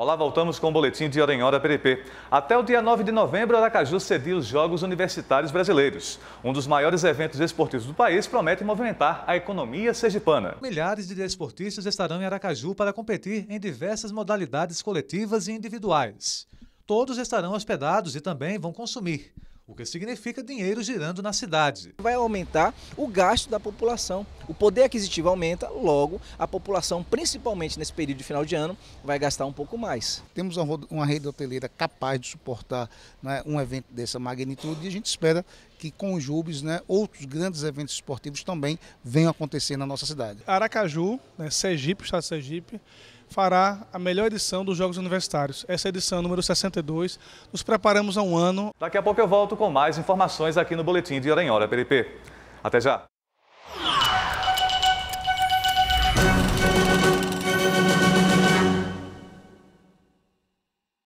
Olá, voltamos com o boletim de hora em hora PDP. Até o dia 9 de novembro, Aracaju cedia os Jogos Universitários Brasileiros. Um dos maiores eventos esportivos do país promete movimentar a economia sergipana. Milhares de esportistas estarão em Aracaju para competir em diversas modalidades coletivas e individuais. Todos estarão hospedados e também vão consumir o que significa dinheiro girando na cidade. Vai aumentar o gasto da população. O poder aquisitivo aumenta, logo, a população, principalmente nesse período de final de ano, vai gastar um pouco mais. Temos uma rede hoteleira capaz de suportar né, um evento dessa magnitude e a gente espera que conjúbios, né, outros grandes eventos esportivos também venham acontecer na nossa cidade. Aracaju, né, Sergipe, Estado de Sergipe, fará a melhor edição dos Jogos Universitários. Essa é a edição número 62. Nos preparamos há um ano. Daqui a pouco eu volto com mais informações aqui no Boletim de Hora em Hora, PDP. Até já!